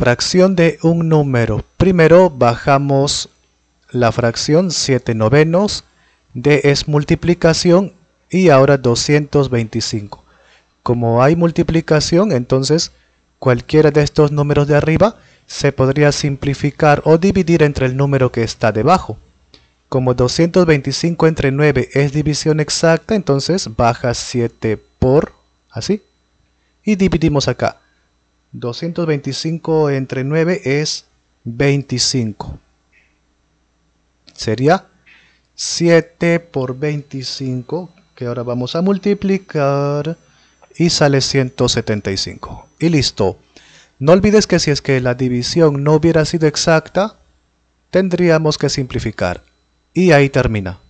Fracción de un número. Primero bajamos la fracción 7 novenos de es multiplicación y ahora 225. Como hay multiplicación, entonces cualquiera de estos números de arriba se podría simplificar o dividir entre el número que está debajo. Como 225 entre 9 es división exacta, entonces baja 7 por, así, y dividimos acá. 225 entre 9 es 25. Sería 7 por 25, que ahora vamos a multiplicar y sale 175. Y listo. No olvides que si es que la división no hubiera sido exacta, tendríamos que simplificar. Y ahí termina.